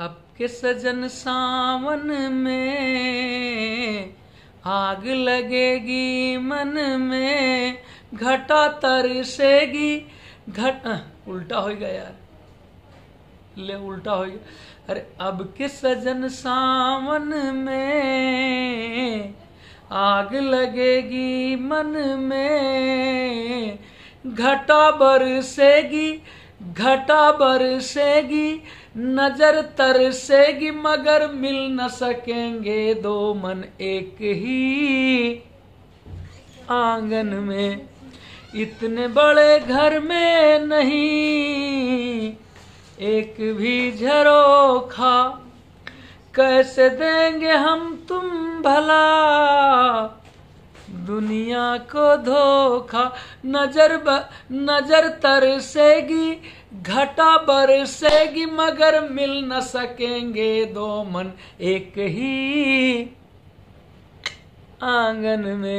अब के सजन सावन में आग लगेगी मन में घटा तरसेगी घट उल्टा हो गया यार ले उल्टा हो गया अरे अब के सजन सावन में आग लगेगी मन में घटा बरसेगी घटा बरसेगी नजर तरसेगी मगर मिल न सकेंगे दो मन एक ही आंगन में इतने बड़े घर में नहीं एक भी झरोखा कैसे देंगे हम तुम भला को धोखा नजर ब, नजर तरसेगी घटा बरसेगी मगर मिल न सकेंगे दो मन एक ही आंगन में